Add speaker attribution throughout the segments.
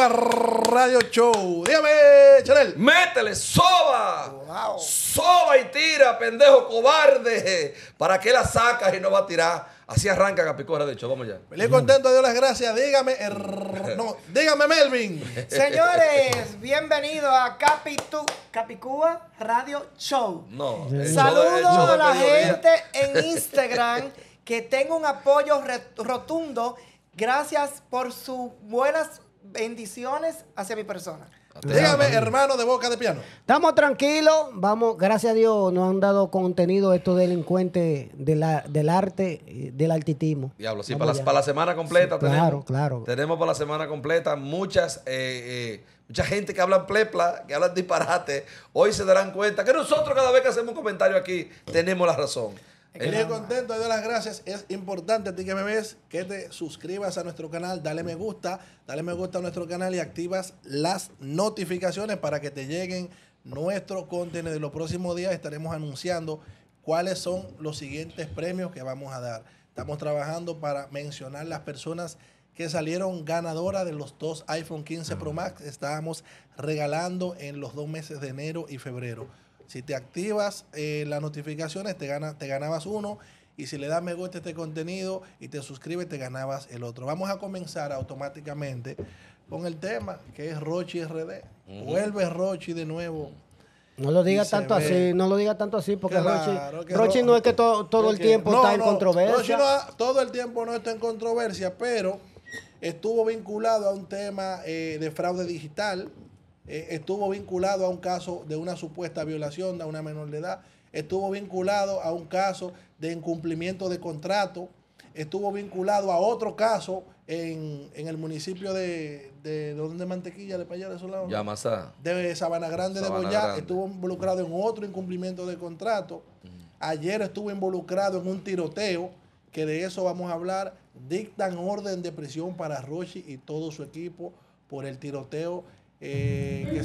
Speaker 1: Radio Show. Dígame, Chanel. Métele, soba. Soba y tira, pendejo cobarde. ¿Para qué la sacas y no va a tirar? Así arranca Capicúa de hecho, vamos ya. Le contento,
Speaker 2: Dios las
Speaker 3: gracias. Dígame, er,
Speaker 1: no, dígame, Melvin. Señores,
Speaker 2: bienvenidos a Capitu... Capicúa Radio Show.
Speaker 1: No. Saludos a la gente
Speaker 2: en Instagram que tengo un apoyo rotundo. Gracias por sus buenas bendiciones hacia mi persona. Dígame, hermano de boca de piano.
Speaker 4: Estamos tranquilos, vamos, gracias a Dios nos han dado contenido estos delincuentes del arte, eh, del artitismo.
Speaker 1: Diablo, sí, para la, semana completa tenemos. Claro, claro. Tenemos para la semana completa muchas, eh, eh, mucha gente que hablan plepla, que habla disparate. Hoy se darán cuenta que nosotros cada vez que hacemos un comentario aquí tenemos la razón. Es
Speaker 3: contento, doy las gracias. Es importante a ti que me ves que te suscribas a nuestro canal, dale me gusta, dale me gusta a nuestro canal y activas las notificaciones para que te lleguen nuestro contenido. de los próximos días estaremos anunciando cuáles son los siguientes premios que vamos a dar. Estamos trabajando para mencionar las personas que salieron ganadoras de los dos iPhone 15 Pro Max. Estábamos regalando en los dos meses de enero y febrero. Si te activas eh, las notificaciones, te, ganabas uno. Y si le das me gusta a este contenido y te suscribes, te ganabas el otro. Vamos a comenzar automáticamente con el tema que es Rochi RD. Vuelve Rochi de nuevo. No lo diga tanto así, no
Speaker 4: lo diga tanto así, porque Rochi, Rochi no es que todo el tiempo está en controversia. no ha,
Speaker 3: todo el tiempo no está en controversia, pero estuvo vinculado a un tema eh, de fraude digital eh, estuvo vinculado a un caso de una supuesta violación de una menor de edad, estuvo vinculado a un caso de incumplimiento de contrato, estuvo vinculado a otro caso en, el municipio de, de, donde Mantequilla, de Payar, de esos lados. De Sabana Grande de Boyá, estuvo involucrado en otro incumplimiento de contrato. Ayer estuvo involucrado en un tiroteo, que de eso vamos a hablar. Dictan orden de prisión para Rochi y todo su equipo por el tiroteo eh, que,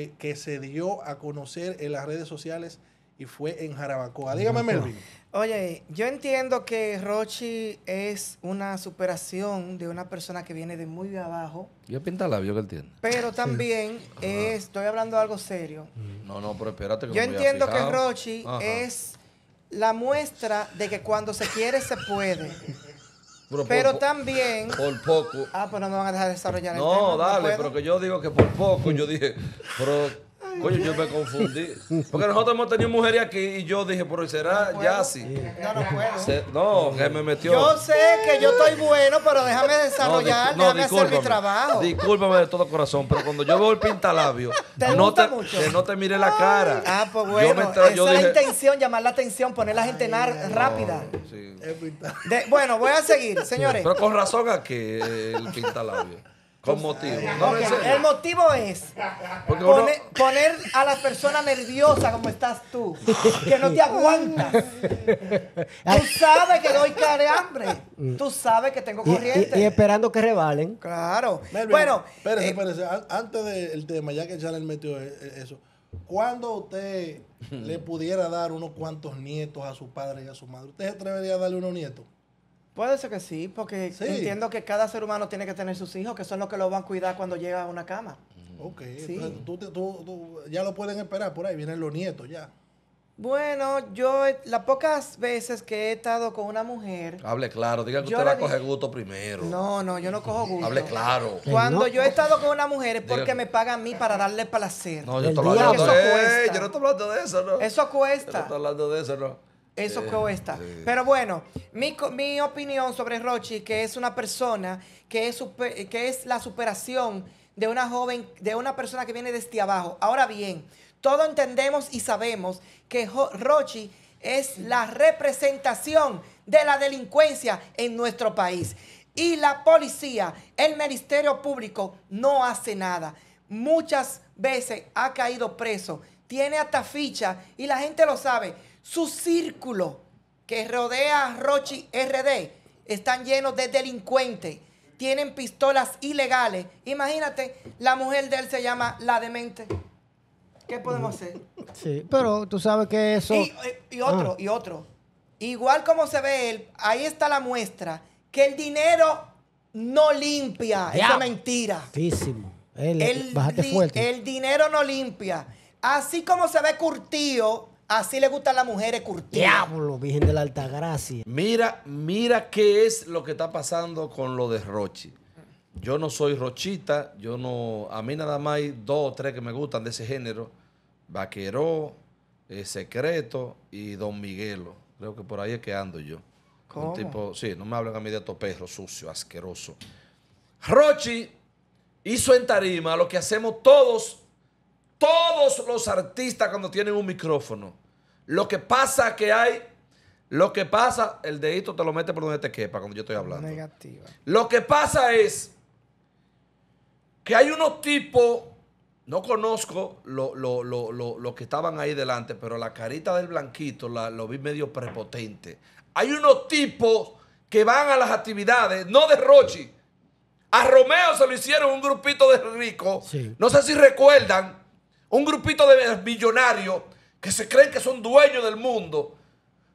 Speaker 3: se, que, se dio a conocer en las redes sociales y fue en Jarabacoa. Dígame, Melvin.
Speaker 2: Oye, yo entiendo que Rochi es una superación de una persona que viene de muy abajo.
Speaker 1: Yo pinta labio que él tiene.
Speaker 2: Pero también estoy hablando de algo serio.
Speaker 1: Mm. No, no, pero espérate que Yo entiendo que Rochi
Speaker 2: es la muestra de que cuando se quiere se puede.
Speaker 1: Pero, también. Por poco.
Speaker 2: Ah, pero no me van a dejar desarrollar no, el tema. Dale, no, dale, pero
Speaker 1: que yo digo que por poco. Yo dije, pero Coño, yo me confundí. Porque nosotros hemos tenido mujeres aquí y yo dije, pero será ya sí. No, no puedo. no, que me metió. Yo
Speaker 2: sé que yo estoy bueno, pero déjame desarrollar, déjame hacer mi trabajo.
Speaker 1: Discúlpame de todo corazón, pero cuando yo veo el pintalabio, no, te, que no te mire la cara. Ah, pues bueno. Yo me esa yo es la
Speaker 2: intención, llamar la atención, poner la gente en rápida. bueno, voy a seguir, señores. Pero
Speaker 1: con razón a que el pintalabio. Con motivo.
Speaker 2: El motivo es poner a la persona nerviosa como estás tú, que no te aguantas. Tú sabes que doy cara de hambre. Tú sabes que tengo corriente. Y, esperando que rebalen. Claro. bueno. Eh,
Speaker 3: antes del tema, ya que le metió e, e, eso, ¿cuándo usted le pudiera dar unos cuantos nietos a su padre y a su
Speaker 2: madre? ¿Usted se atrevería a darle unos nietos? Puede ser que sí, porque entiendo que cada ser humano tiene que tener sus hijos, que son los que lo van a cuidar cuando llega a una cama. Mm. Ok, tú, tú, ya lo pueden esperar por ahí, vienen los nietos ya. Bueno, yo las pocas veces que he estado con una mujer.
Speaker 1: Hable claro, diga que usted va a coger gusto primero.
Speaker 2: No, no, yo no cojo gusto. Hable
Speaker 1: claro. Cuando yo
Speaker 2: he estado con una mujer es porque me pagan a mí para darle placer. No, yo, yo no estoy hablando de eso, ¿no? Eso cuesta. Yo no estoy
Speaker 1: hablando de eso, ¿no? Eso que cuesta. Pero
Speaker 2: bueno, mi, mi, opinión sobre Rochi, que es una persona, que es, que es la superación de una joven, de una persona que viene desde abajo. Ahora bien, todos entendemos y sabemos que Rochi es la representación de la delincuencia en nuestro país. Y la policía, el Ministerio Público no hace nada. Muchas veces ha caído preso, tiene hasta ficha y la gente lo sabe su círculo que rodea a Rochi RD están llenos de delincuentes. Tienen pistolas ilegales. Imagínate, la mujer de él se llama la demente. ¿Qué podemos hacer?
Speaker 4: Sí, pero tú sabes que eso. Y, otro, ah.
Speaker 2: y otro. Igual como se ve él, ahí está la muestra que el dinero no limpia. es una mentira.
Speaker 4: Físimo. El, fuerte.
Speaker 2: el dinero no limpia. Así como se ve curtido Así le gustan las mujeres curtidas.
Speaker 4: Virgen de la Altagracia.
Speaker 1: Mira, mira qué es lo que está pasando con lo de Rochi. Yo no soy rochita, yo no. A mí nada más hay dos o tres que me gustan de ese género: Vaqueró, eh, Secreto y Don Miguelo. Creo que por ahí es que ando yo.
Speaker 5: ¿Cómo? Un tipo,
Speaker 1: sí, no me hablen a mí de estos perros sucio, asqueroso. Rochi hizo en tarima lo que hacemos todos todos los artistas cuando tienen un micrófono. Lo que pasa que hay, lo que pasa, el dedito te lo mete por donde te quepa cuando yo estoy hablando. Negativa. Lo que pasa es que hay unos tipos, no conozco lo, que estaban ahí delante, pero la carita del blanquito la, lo vi medio prepotente. Hay unos tipos que van a las actividades, no de Rochi. A Romeo se lo hicieron un grupito de ricos. No sé si recuerdan un grupito de millonarios que se creen que son dueños del mundo,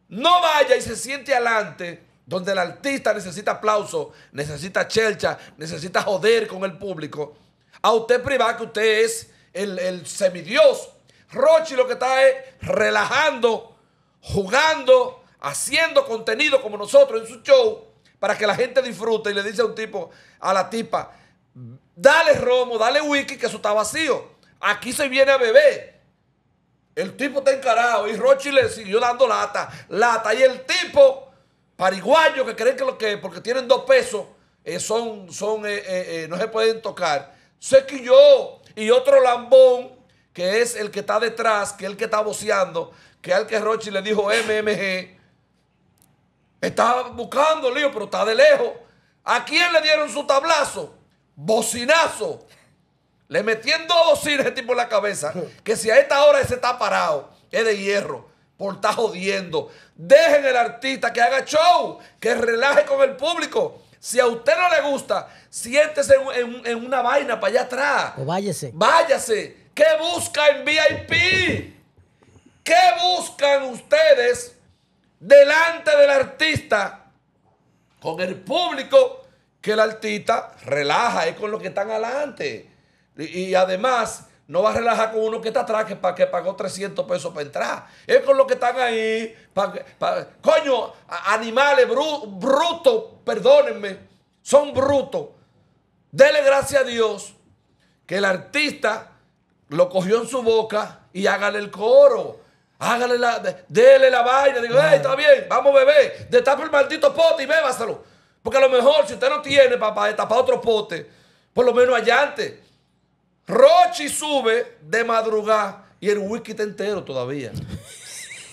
Speaker 1: no vaya y se siente adelante donde el artista necesita aplauso, necesita chelcha, necesita joder con el público, a usted privar que usted es el, el semidios. Rochi lo que está es relajando, jugando, haciendo contenido como nosotros en su show para que la gente disfrute y le dice a un tipo, a la tipa, dale romo, dale wiki que eso está vacío. Aquí se viene a beber. El tipo está encarado y Rochi le siguió dando lata, lata. Y el tipo, pariguayo, que creen que lo que, porque tienen dos pesos, eh, son, son, eh, eh, no se pueden tocar, Sé que yo Y otro lambón, que es el que está detrás, que es el que está voceando, que al que Rochi le dijo MMG, estaba buscando lío, pero está de lejos. ¿A quién le dieron su tablazo? Bocinazo. Le metiendo dos a ese tipo en la cabeza. Que si a esta hora ese está parado, es de hierro. Por estar jodiendo. Dejen el artista que haga show, que relaje con el público. Si a usted no le gusta, siéntese en, una vaina para allá atrás. O pues váyase. Váyase. ¿Qué busca en VIP? ¿Qué buscan ustedes delante del artista con el público que el artista relaja? Es con lo que están adelante. Y, además, no va a relajar con uno que está atrás que, que pagó 300 pesos para entrar. Es con los que están ahí. coño, animales brutos, perdónenme, son brutos. Dele gracias a Dios que el artista lo cogió en su boca y hágale el coro. Hágale la, dele la vaina. Digo, hey, está bien, vamos a beber. el maldito pote y bébaselo. Porque a lo mejor, si usted no tiene, papá, destapa otro pote, por lo menos allá antes. Rochi sube de madrugada y el whisky entero todavía.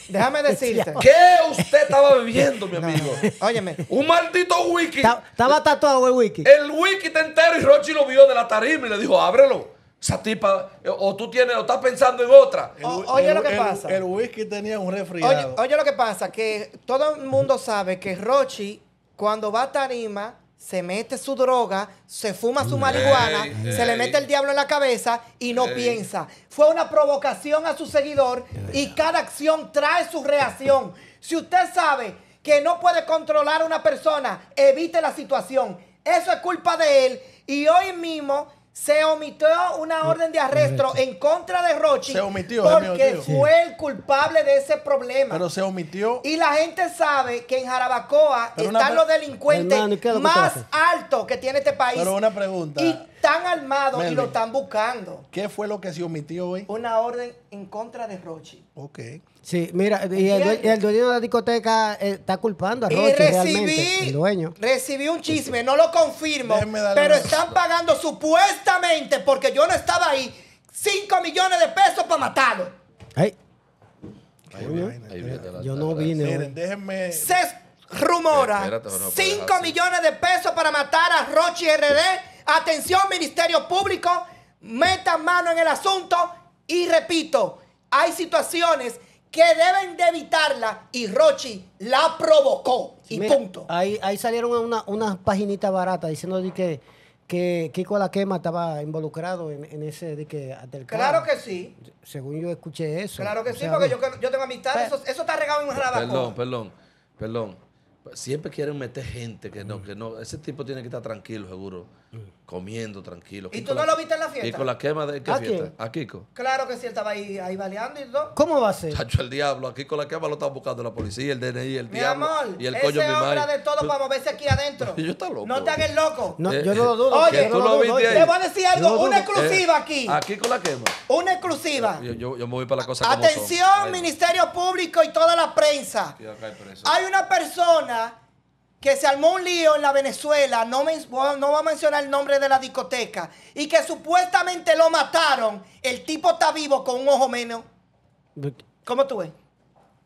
Speaker 2: Déjame decirte. ¿Qué
Speaker 1: usted estaba bebiendo, mi amigo? óyeme. Un maldito wiki. Estaba tatuado el wiki. El wiki está entero y Rochi lo vio de la tarima y le dijo, ábrelo. Esa tipa, o tú tienes, o estás pensando en otra. oye lo que pasa. El, el, whisky
Speaker 2: tenía un resfriado. Oye, oye lo que pasa, que todo el mundo sabe que Rochi, cuando va a tarima, se mete su droga, se fuma su marihuana, se le mete el diablo en la cabeza y no piensa. Fue una provocación a su seguidor y cada acción trae su reacción. Si usted sabe que no puede controlar a una persona, evite la situación. Eso es culpa de él. Y hoy mismo se omitió una orden de arresto en contra de Rochi porque fue el culpable de ese problema. Pero
Speaker 3: se omitió.
Speaker 2: Y la gente sabe que en Jarabacoa están los delincuentes más altos que tiene este país. Pero una pregunta están armados y lo están buscando. ¿Qué fue lo que se omitió hoy? Una orden en contra de Rochi. Ok.
Speaker 4: Sí, mira, y el, dueño de la discoteca eh, está culpando a Rochi. recibí,
Speaker 2: realmente, el recibí un chisme, no lo confirmo, pero están pagando supuestamente, porque yo no estaba ahí, 5 millones de pesos para matarlo. Ay.
Speaker 4: yo, no vine. Miren,
Speaker 2: déjenme. Se rumora 5 millones de pesos para matar a Rochi RD Atención, Ministerio Público, metan mano en el asunto y repito, hay situaciones que deben de evitarla y Rochi la provocó y punto.
Speaker 4: Ahí, salieron unas una paginitas baratas diciendo de que, que Kiko La Quema estaba involucrado en, ese de que Claro que sí. Según yo escuché eso. Claro que sí, porque
Speaker 2: yo, tengo amistad, eso, está regado en un Perdón,
Speaker 1: perdón, perdón siempre quieren meter gente que no, mm. que no. Ese tipo tiene que estar tranquilo, seguro. Mm. Comiendo tranquilo. ¿Y tú no lo viste en la fiesta? Y con la quema de ¿qué ¿A fiesta? A Kiko.
Speaker 2: Claro que sí, él estaba ahí, ahí baleando y todo.
Speaker 1: ¿Cómo va a ser? Chacho, el diablo. aquí con la quema lo están buscando la policía, el DNI, el Mi amor, y el ese coño de mi obra madre. de todo para
Speaker 2: moverse aquí adentro. Yo
Speaker 1: loco. No te eh, hagas loco. yo no lo dudo. Oye, tú lo viste ahí. te voy a decir algo, una exclusiva aquí. Eh, aquí con la quema.
Speaker 2: Una exclusiva.
Speaker 1: Eh, yo, yo, me voy para la cosa como Atención,
Speaker 2: Ministerio Público y toda la prensa. Hay una persona que se armó un lío en la Venezuela, no, me, no voy a mencionar el nombre de la discoteca, y que supuestamente lo mataron, el tipo está vivo con un ojo menos. ¿Cómo tú ves?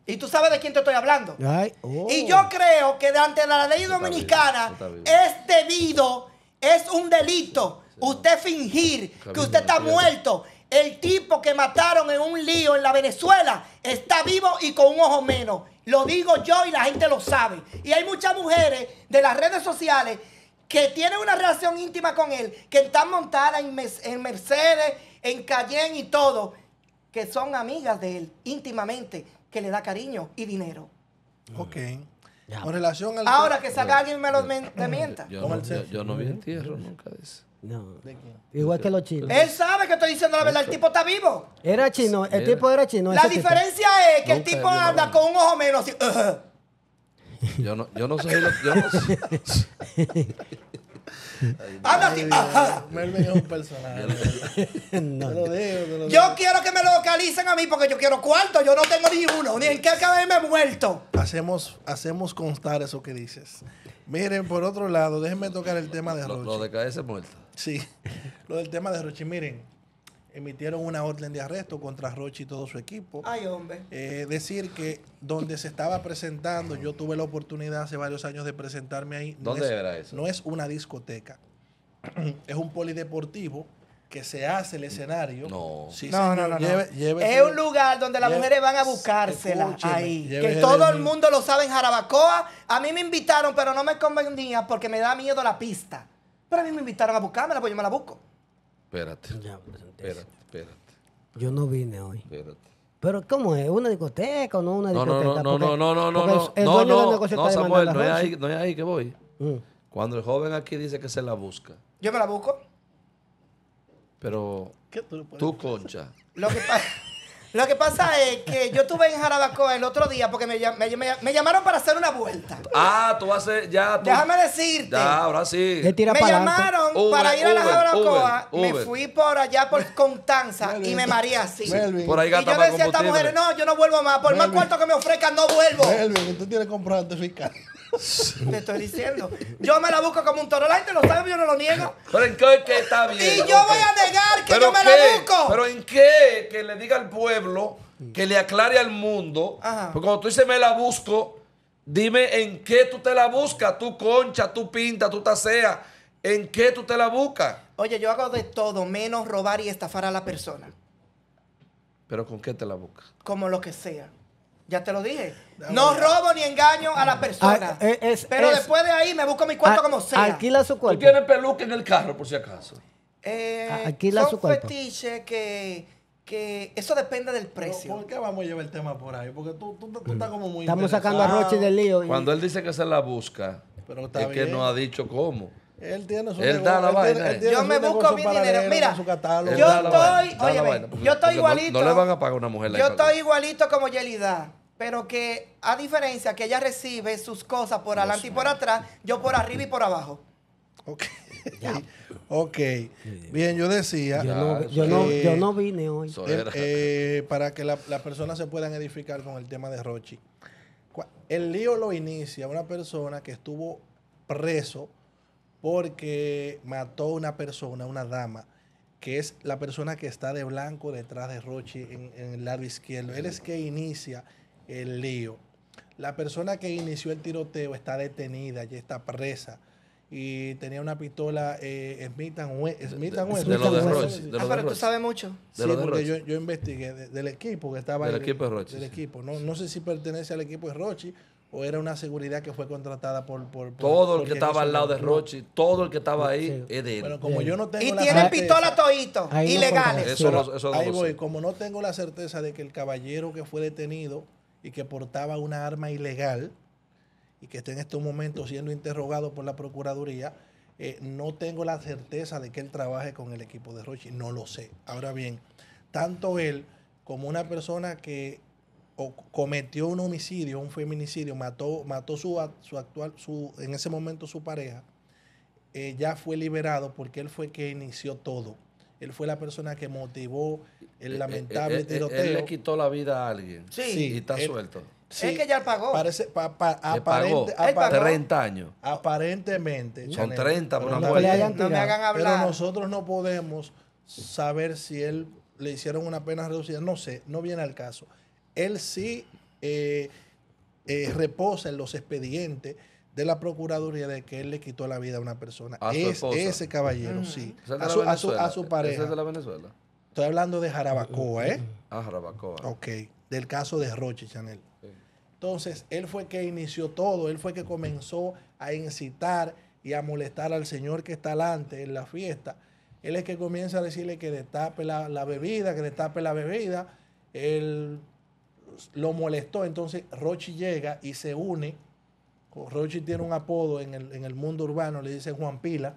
Speaker 2: Y tú sabes de quién te estoy hablando.
Speaker 4: Y oh. yo
Speaker 2: creo que ante la ley dominicana es debido, es un delito. Usted fingir que usted está muerto el tipo que mataron en un lío en la Venezuela está vivo y con un ojo menos. Lo digo yo y la gente lo sabe. Y hay muchas mujeres de las redes sociales que tienen una relación íntima con él, que están montadas en, Mercedes, en Cayenne y todo, que son amigas de él íntimamente, que le da cariño y dinero. Ok. relación Ahora que salga alguien me lo mienta.
Speaker 4: Yo, no vi
Speaker 1: entierro nunca de Igual que los chinos.
Speaker 4: Él
Speaker 2: sabe que estoy diciendo la verdad. El tipo está vivo.
Speaker 4: Era chino. El tipo era chino. La diferencia
Speaker 2: es que el tipo anda con un ojo menos. Uh.
Speaker 1: Yo no, yo no
Speaker 4: sé. Yo no
Speaker 2: Yo quiero que me localicen a mí porque yo quiero cuarto. Yo no tengo ni uno. Ni en qué de me muerto.
Speaker 3: Hacemos, hacemos constar eso que dices. Miren, por otro lado, déjenme tocar el tema de Rochi.
Speaker 1: Lo, de caerse muerta.
Speaker 3: Sí, lo del tema de Rochi. Miren, emitieron una orden de arresto contra Rochi y todo su equipo. Ay, hombre. Eh, decir que donde se estaba presentando, yo tuve la oportunidad hace varios años de presentarme ahí. ¿Dónde era eso? No es una discoteca. es un polideportivo que se hace el escenario. No, no, no, Es un
Speaker 2: lugar donde las mujeres van a buscársela ahí. Que todo el mundo lo sabe en Jarabacoa. A mí me invitaron, pero no me convenía porque me da miedo la pista. Pero a mí me invitaron a buscármela, pues yo me la busco.
Speaker 1: Espérate. Pues, espérate, espérate.
Speaker 4: Yo no vine hoy. Espérate. Pero ¿cómo es? ¿Una discoteca o no una discoteca? No, no, no, no, no, no, no. no, no, no, Samuel, no es, ahí, no
Speaker 1: que voy. Mm. Cuando el joven aquí dice que se la busca. Yo me la busco. Pero ¿Qué tú, tú, concha.
Speaker 2: Lo que, pasa, es que yo estuve en Jarabacoa el otro día porque me, llamaron para hacer una vuelta.
Speaker 1: Ah, tú vas a hacer, ya. Tú, Déjame decirte. Ya, ahora sí. me
Speaker 2: llamaron para ir a la Jarabacoa. me fui por allá por Constanza y me maría así. Por ahí y yo le decía a esta mujer, no, yo no vuelvo más. Por más cuarto que me ofrezcan, no vuelvo. Melvin, tú tienes comprante fiscal. Te estoy diciendo. Yo me la busco como un toro. La gente lo sabe, yo no lo niego.
Speaker 1: Pero en qué, está bien. Y yo voy a
Speaker 5: negar
Speaker 2: que yo me la busco.
Speaker 1: Pero en qué que le diga al pueblo, que le aclare al mundo. Ajá. Porque cuando tú dices me la busco, dime en qué tú te la buscas. Tú concha, tú pinta, tú tasea ¿En qué tú te la buscas?
Speaker 2: Oye, yo hago de todo, menos robar y estafar a la persona.
Speaker 1: ¿Pero con qué te la buscas?
Speaker 2: Como lo que sea. Ya te lo dije. No robo ni engaño a la ah, persona. Eh, eh, pero después de ahí me busco mi cuarto como como sea.
Speaker 1: la su cuarto Tú tienes peluca en el carro, por si acaso.
Speaker 2: Eh, alquila son su cuerpo. fetiche que, que eso depende del precio. ¿Por qué vamos a llevar el tema por ahí? Porque tú, tú, estás como muy mm. Estamos sacando a Roche del
Speaker 4: lío. Cuando
Speaker 1: él dice que se la busca, pero es que no ha dicho cómo. Él tiene su yo
Speaker 2: me busco mi dinero. Mira, yo estoy, oye, yo estoy igualito. No, le van a
Speaker 1: pagar una mujer. yo estoy
Speaker 2: igualito como Yelida, pero que a diferencia que ella recibe sus cosas por adelante y por atrás, yo por arriba y por abajo. Ok.
Speaker 3: Bien, yo decía. Yo no, vine hoy. Eh, eh, para que las personas se puedan edificar con el tema de Rochi. El lío lo inicia una persona que estuvo preso porque mató una persona, una dama, que es la persona que está de blanco detrás de Rochi en, el lado izquierdo. Él es que inicia el lío. La persona que inició el tiroteo está detenida, ya está presa y tenía una pistola eh, Smith Smith de, de, ah, pero tú sabes mucho. Sí, porque yo, investigué del equipo que estaba... Del el, equipo de Roche. Del equipo. No, no sé si pertenece al equipo de Rochi o era una seguridad que fue contratada por... todo el que
Speaker 1: estaba al lado de Rochi, todo el que estaba ahí es de él. como yo y tiene pistola todito, ilegales. ahí voy,
Speaker 3: como no tengo la certeza de que el caballero que fue detenido y que portaba una arma ilegal y que está en estos momentos siendo interrogado por la Procuraduría, eh, no tengo la certeza de que él trabaje con el equipo de Rochi, no lo sé. Ahora bien, tanto él como una persona que o cometió un homicidio, un feminicidio, mató, mató su, su actual, su, en ese momento su pareja, eh, ya fue liberado porque él fue que inició todo. Él fue la persona que motivó el eh, eh, lamentable tiroteo. Él le
Speaker 1: quitó la vida a alguien. Sí. y está suelto. Sí, es
Speaker 3: que ya pagó. Parece, 30 años. Aparentemente. Son 30 No hagan hablar. Pero nosotros no podemos saber si él le hicieron una pena reducida. No sé, no viene al caso él sí eh, eh, reposa en los expedientes de la Procuraduría de que él le quitó la vida a una persona. A es ese caballero, sí. a, su, pareja. de la Venezuela? Estoy hablando de Jarabacoa, ¿eh? Ah, Jarabacoa. Ok, del caso de Roche Chanel. Entonces, él fue que inició todo, él fue que comenzó a incitar y a molestar al señor que está delante en la fiesta. Él es que comienza a decirle que destape la, la bebida, que destape la bebida. Él lo molestó. Entonces Rochi llega y se une. Rochi tiene un apodo en el, mundo urbano, le dice Juan Pila.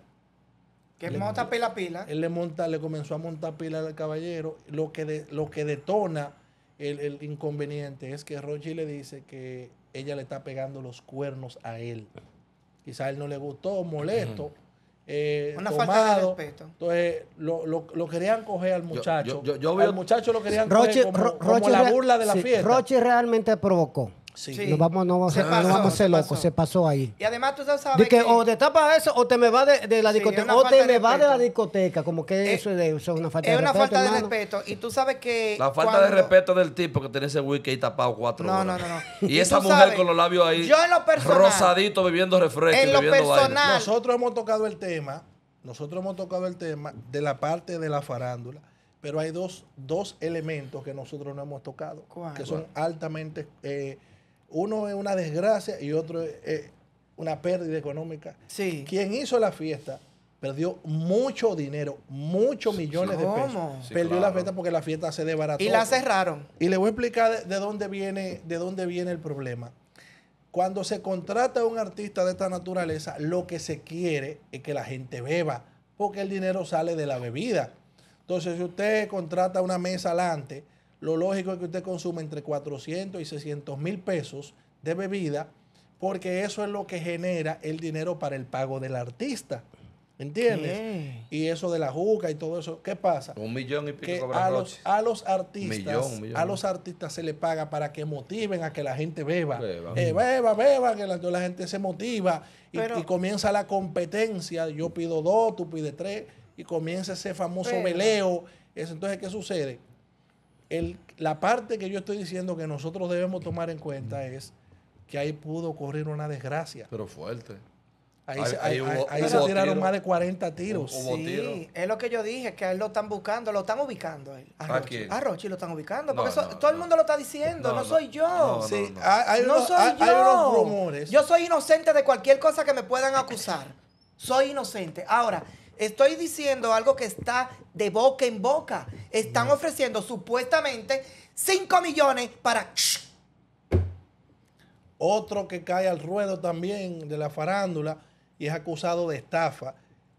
Speaker 3: Que monta pila pila. Él le monta, le comenzó a montar pila al caballero. Lo que, lo que detona el, inconveniente es que Rochi le dice que ella le está pegando los cuernos a él. Quizá a él no le gustó, molesto. Eh, Una falta de respeto. Entonces, lo, lo, querían coger al muchacho. Yo, al muchacho lo querían coger como, la burla de la fiesta. Roche
Speaker 4: realmente provocó. Sí. No vamos, no, vamos, no vamos a ser locos, se pasó ahí. Y
Speaker 2: además tú sabes que, o
Speaker 4: te tapas eso o te me va de, la discoteca. o te me va de la discoteca, como que eso, es, una falta
Speaker 2: de respeto. Es una falta de respeto. Y tú sabes que. La falta de
Speaker 1: respeto del tipo que tiene ese wiki ahí tapado cuatro horas. No, no, no. Y, esa mujer con los labios ahí. Yo en lo personal. Rosadito bebiendo refresco. En lo personal.
Speaker 3: Nosotros hemos tocado el tema. Nosotros hemos tocado el tema de la parte de la farándula pero hay dos, dos elementos que nosotros no hemos tocado, que son altamente eh, uno es una desgracia y otro es una pérdida económica. Sí. Quien hizo la fiesta perdió mucho dinero, muchos millones de pesos. ¿Cómo? perdió la fiesta porque la fiesta se desbarató. Y la cerraron. Y le voy a explicar de, dónde viene, de dónde viene el problema. Cuando se contrata a un artista de esta naturaleza, lo que se quiere es que la gente beba, porque el dinero sale de la bebida. Entonces, si usted contrata una mesa alante lo lógico es que usted consuma entre 400 y 600 mil pesos de bebida, porque eso es lo que genera el dinero para el pago del artista. ¿Entiendes? Y eso de la juca y todo eso, ¿qué pasa?
Speaker 1: Un millón y pico a los,
Speaker 3: a los artistas, a los artistas se les paga para que motiven a que la gente beba. Beba, eh, beba, beba, que la, gente se motiva y, comienza la competencia. Yo pido dos, tú pides tres y comienza ese famoso veleo. entonces, ¿qué sucede? la parte que yo estoy diciendo que nosotros debemos tomar en cuenta es que ahí pudo ocurrir una desgracia. Pero fuerte. Ahí, se, tiraron más de 40 tiros. sí,
Speaker 2: es lo que yo dije, que a lo están buscando, lo están ubicando. A, a Rochi lo están ubicando, porque todo el mundo lo está diciendo, no, soy yo. no, soy yo. rumores. Yo soy inocente de cualquier cosa que me puedan acusar. Soy inocente. Ahora, Estoy diciendo algo que está de boca en boca. Están ofreciendo supuestamente 5 millones para...
Speaker 3: Otro que cae al ruedo también de la farándula y es acusado de estafa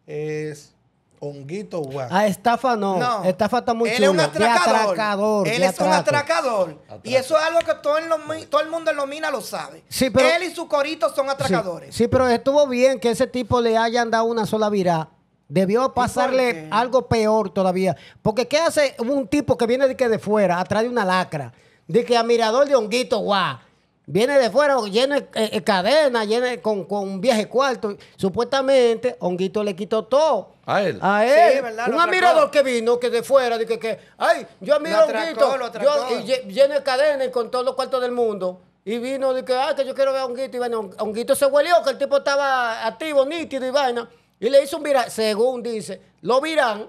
Speaker 3: es Honguito Guá. Ah,
Speaker 4: estafa no. Estafa está muy Él es un atracador. Él es un
Speaker 2: atracador. Y eso es algo que todo, el mundo en mina lo sabe. Sí, Él y su corito son atracadores.
Speaker 4: Sí, sí, pero estuvo bien que ese tipo le hayan dado una sola virada Debió pasarle algo peor todavía. Porque ¿qué hace un tipo que viene de, que de fuera, atrás de una lacra? De que admirador de honguito, guau. Viene de fuera, llena de eh, eh, cadena, llena con, con, un viaje cuarto. Supuestamente, Honguito le quitó todo. A él. A él. Un admirador que vino, que de fuera, de que, que ay, yo admiro a Honguito. Yo, y llena cadena y con todos los cuartos del mundo. Y vino de que, ay, ah, que yo quiero ver a Honguito. Y bueno, Honguito se huelió, que el tipo estaba activo, nítido y vaina. Y le hizo un viral, según dice, lo viran.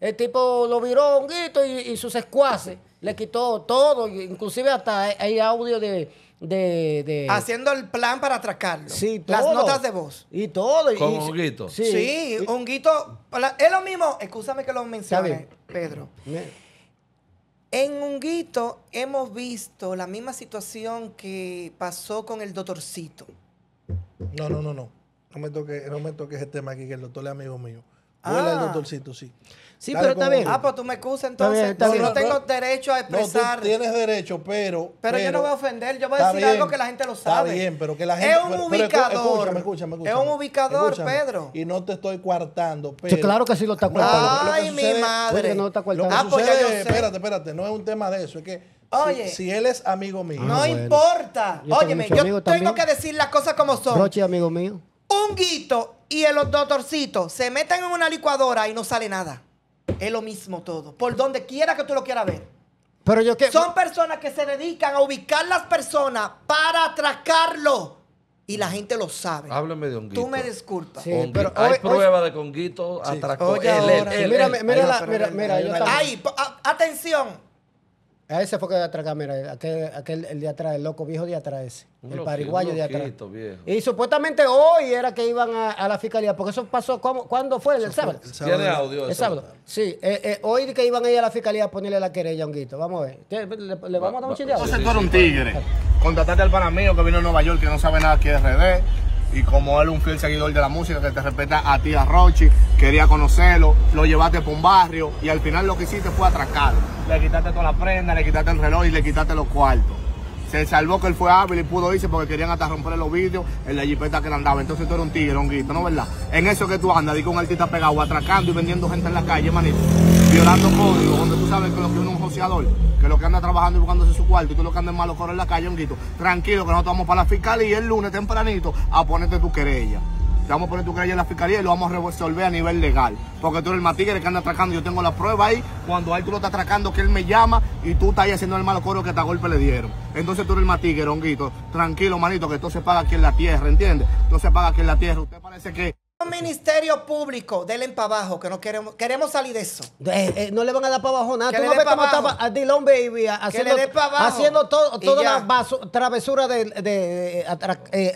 Speaker 4: el tipo lo viró un guito y, sus escuaces, le quitó todo, inclusive hasta hay audio de,
Speaker 2: Haciendo el plan para atracarlo. Sí, todo. Las notas de voz. Y todo. Con honguito. Sí, sí honguito. Es lo mismo, escúchame que lo mencioné, Pedro. En Honguito hemos visto la misma situación que pasó con el doctorcito. No, no, no, no no me toques,
Speaker 3: no me ese tema aquí, que el doctor es amigo mío. Ah. ah. el doctorcito, sí. Sí, pero está bien. Ah, pues
Speaker 2: tú me excusas entonces. si no, tengo derecho a expresar. No, tú tienes
Speaker 3: derecho, pero, pero. yo no voy a
Speaker 2: ofender, yo voy a decir algo que la gente lo sabe. Está bien, pero que la gente. Es un ubicador. escúchame, escúchame, escúchame, Es un ubicador,
Speaker 3: Pedro. Y no te estoy coartando, Pedro. Sí, claro que sí lo está coartando. Ay, mi madre. Oye, no está coartando. ah, pues sucede, ya espérate, espérate, no es un tema de eso, es que. Oye, si, él es amigo mío. No ah,
Speaker 4: importa. Óyeme, yo, yo tengo que
Speaker 2: decir las cosas como son. Rochi, amigo mío un guito y el doctorcitos se meten en una licuadora y no sale nada. Es lo mismo todo. Por donde quiera que tú lo quieras ver. Son personas que se dedican a ubicar las personas para atracarlo. Y la gente lo sabe.
Speaker 1: Háblame de Honguito. Tú me
Speaker 2: disculpas.
Speaker 4: pero hay pruebas
Speaker 2: prueba de
Speaker 1: conguito
Speaker 2: atracó. mira, mira, mira, mira, Ahí, atención.
Speaker 4: A ese fue que de atrás, mira, aquel, el de atrás, el loco viejo de atrás ese. el pariguayo de atrás. Y supuestamente hoy era que iban a, la fiscalía, porque eso pasó, ¿cómo, ¿cuándo fue? ¿El, sábado? Tiene audio. El sábado. Sí, eh, eh, hoy que iban a ir a la fiscalía a ponerle la querella, a honguito. Vamos a ver. ¿Le, vamos a dar un chingado. Entonces tú eres un tigre.
Speaker 5: Contratate al pana mío que vino a Nueva York, que no sabe nada quién es RD y como él es un fiel seguidor de la música que te respeta a ti, a Rochi, quería conocerlo, lo llevaste por un barrio y al final lo que hiciste fue atracarlo. Le quitaste toda la prenda, le quitaste el reloj y le quitaste los cuartos. Se salvó que él fue hábil y pudo irse porque querían hasta romper los vídeos en la jipeta que le andaba. Entonces tú eres un tío, un grito, ¿no verdad? En eso que tú andas, di con un artista pegado, atracando y vendiendo gente en la calle, manito violando código, donde tú sabes que lo que uno es un joseador, que lo que anda trabajando y buscándose su cuarto, y tú lo que anda en malo coro en la calle, honguito, tranquilo que nosotros vamos para la fiscalía y el lunes tempranito a ponerte tu querella. Te vamos a poner tu querella en la fiscalía y lo vamos a resolver a nivel legal. Porque tú eres el matiguer que anda atracando. Yo tengo la prueba ahí. Cuando ahí tú lo estás atracando, que él me llama y tú estás haciendo el malo coro que a golpe le dieron. Entonces tú eres el un honguito. Tranquilo, manito, que esto se paga aquí en la tierra, ¿entiendes? Esto se paga aquí en la tierra. Usted parece
Speaker 2: que Ministerio Público, denle para abajo, que no queremos, queremos salir de eso. Eh, eh, no le van a dar para abajo nada. Tú no ves cómo estaba
Speaker 4: Baby
Speaker 2: haciendo, todo toda la
Speaker 4: travesura de, eh,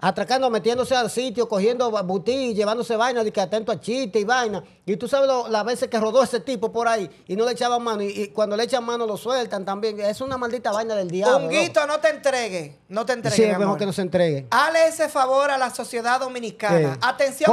Speaker 4: atracando, metiéndose al sitio, cogiendo botín, llevándose vaina, de que atento a chiste y vaina. Y tú sabes la las veces que rodó ese tipo por ahí y no le echaban mano. Y, cuando le echan mano lo sueltan también. Es una maldita vaina del diablo. Unguito,
Speaker 2: no te entregue. No te entregue. Sí, mejor que
Speaker 4: no se entregue.
Speaker 2: Hale ese favor a la sociedad dominicana. Atención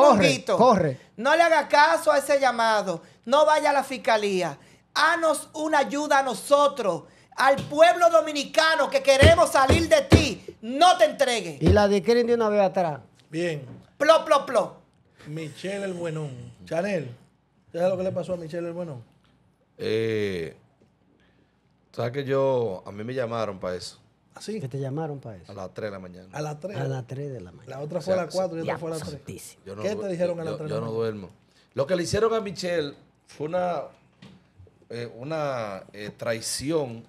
Speaker 2: corre, No le haga caso a ese llamado. No vaya a la fiscalía. Hanos una ayuda a nosotros, al pueblo dominicano que queremos salir de ti. No te entregues.
Speaker 4: Y la quieren de una vez atrás. Bien.
Speaker 2: Plop, plo, plop.
Speaker 3: Michelle el Buenón. Chanel, ¿sabes lo que le pasó a Michelle el Buenón?
Speaker 1: Eh, ¿Sabes que yo, a mí me llamaron para eso? ¿Así? ¿Ah, que te llamaron para eso. A las 3 de la mañana. A las 3. A las
Speaker 4: 3 de la mañana. La otra fue a las 4 y otra fue a las 3. No ¿Qué te dijeron a las 3 de la mañana? Yo no
Speaker 1: duermo. Lo que le hicieron a Michelle fue una, eh, una eh, traición.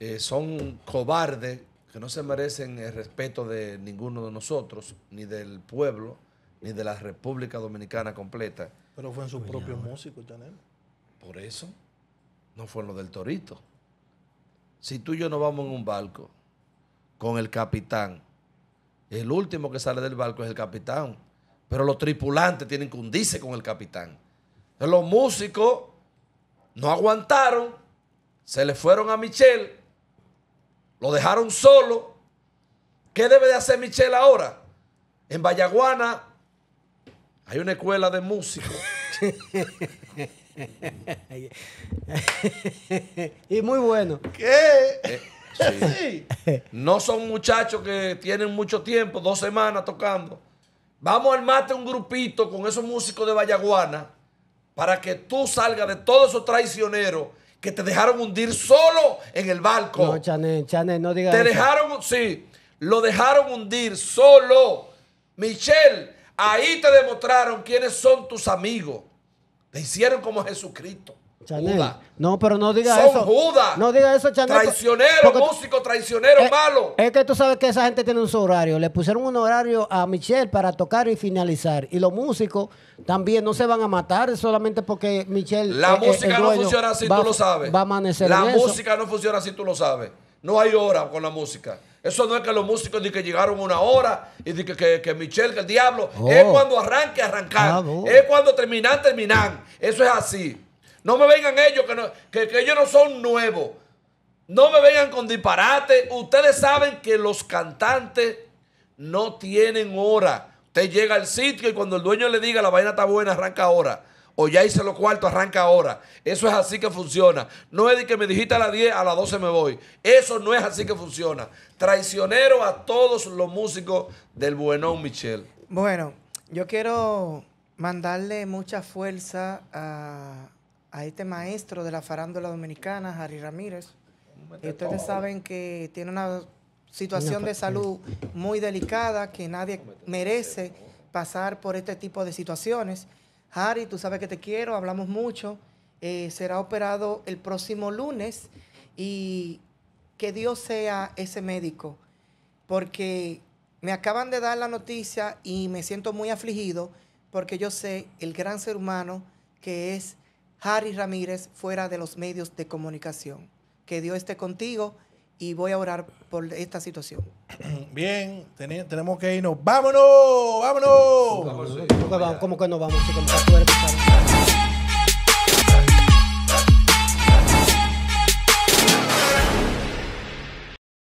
Speaker 1: Eh, son cobardes que no se merecen el respeto de ninguno de nosotros, ni del pueblo, ni de la República Dominicana completa.
Speaker 3: Pero fue en su propio músico Chanel.
Speaker 1: Por eso, no fue en lo del Torito. Si tú y yo no vamos en un barco con el capitán, el último que sale del barco es el capitán, pero los tripulantes tienen que hundirse con el capitán. Los músicos no aguantaron, se le fueron a Michelle, lo dejaron solo. ¿Qué debe de hacer Michelle ahora? En Vallaguana hay una escuela de músicos. y muy bueno. ¿Qué? Eh, sí. No son muchachos que tienen mucho tiempo, dos semanas tocando. Vamos a armarte un grupito con esos músicos de Vallaguana para que tú salgas de todos esos traicioneros que te dejaron hundir solo en el barco. No, Chanel, no digas Te dejaron, sí, lo dejaron hundir solo. Michelle, ahí te demostraron quiénes son tus amigos. Te hicieron como Jesucristo.
Speaker 4: Judas. No, pero no diga Son eso. Judas. No diga eso, Chanel. Traicionero,
Speaker 1: músico, traicionero, eh, malo.
Speaker 4: Es que tú sabes que esa gente tiene un horario. Le pusieron un horario a Michelle para tocar y finalizar. Y los músicos también no se van a matar solamente porque Michelle. La música no funciona así, tú lo sabes. Va a amanecer. La música
Speaker 1: no funciona así, tú lo sabes. No hay hora con la música. Eso no es que los músicos digan que llegaron una hora y que, que, que Michelle, que el diablo. Oh. Es cuando arranque, arrancar. Ah, es cuando terminan, terminan. Eso es así. No me vengan ellos, que, no, que, que ellos no son nuevos. No me vengan con disparate. Ustedes saben que los cantantes no tienen hora. Usted llega al sitio y cuando el dueño le diga la vaina está buena, arranca ahora o ya hice los cuartos, arranca ahora. Eso es así que funciona. No es de que me dijiste a las 10, a las 12 me voy. Eso no es así que funciona. Traicionero a todos los músicos del Buenón Michel.
Speaker 2: Bueno, yo quiero mandarle mucha fuerza a, este maestro de la farándula dominicana, Harry Ramírez. ustedes saben que tiene una situación de salud muy delicada, que nadie merece pasar por este tipo de situaciones. Harry, tú sabes que te quiero, hablamos mucho. Eh, será operado el próximo lunes y que Dios sea ese médico, porque me acaban de dar la noticia y me siento muy afligido porque yo sé el gran ser humano que es Harry Ramírez fuera de los medios de comunicación. Que Dios esté contigo y voy a orar por esta situación.
Speaker 3: Bien, tenemos que irnos. ¡Vámonos! ¡Vámonos!
Speaker 4: ¿Cómo que vamos? vamos?